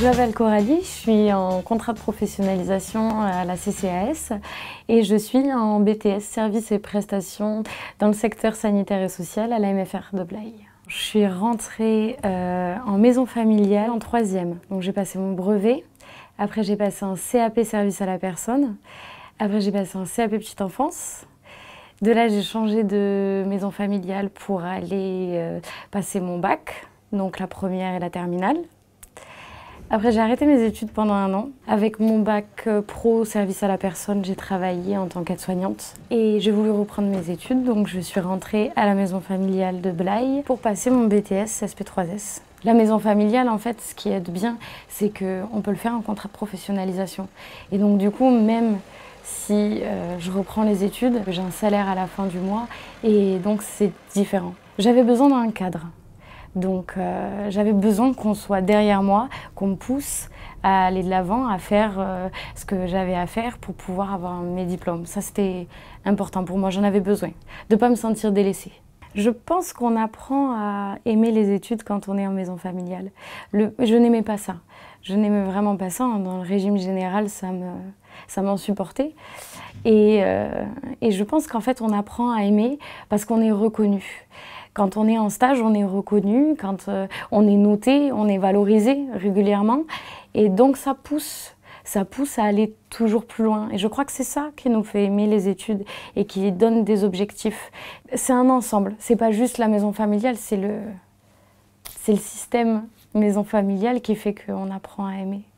Je m'appelle Coralie, je suis en contrat de professionnalisation à la CCAS et je suis en BTS services et prestations dans le secteur sanitaire et social à la MFR de Blaye. Je suis rentrée euh, en maison familiale en troisième, donc j'ai passé mon brevet, après j'ai passé un CAP service à la personne, après j'ai passé un CAP petite enfance, de là j'ai changé de maison familiale pour aller euh, passer mon bac, donc la première et la terminale. Après, j'ai arrêté mes études pendant un an. Avec mon bac euh, pro service à la personne, j'ai travaillé en tant qu'aide-soignante et j'ai voulu reprendre mes études. Donc, je suis rentrée à la maison familiale de Blaye pour passer mon BTS SP3S. La maison familiale, en fait, ce qui aide bien, c'est qu'on peut le faire en contrat de professionnalisation. Et donc, du coup, même si euh, je reprends les études, j'ai un salaire à la fin du mois et donc c'est différent. J'avais besoin d'un cadre. Donc euh, j'avais besoin qu'on soit derrière moi, qu'on me pousse à aller de l'avant, à faire euh, ce que j'avais à faire pour pouvoir avoir mes diplômes. Ça c'était important pour moi, j'en avais besoin, de ne pas me sentir délaissée. Je pense qu'on apprend à aimer les études quand on est en maison familiale. je n'aimais pas ça. Je n'aimais vraiment pas ça. Hein. Dans le régime général, ça me, ça m'en supportait. Et, euh, et, je pense qu'en fait, on apprend à aimer parce qu'on est reconnu. Quand on est en stage, on est reconnu, quand euh, on est noté, on est valorisé régulièrement. Et donc ça pousse, ça pousse à aller toujours plus loin. Et je crois que c'est ça qui nous fait aimer les études et qui donne des objectifs. C'est un ensemble, c'est pas juste la maison familiale, c'est le, le système maison familiale qui fait qu'on apprend à aimer.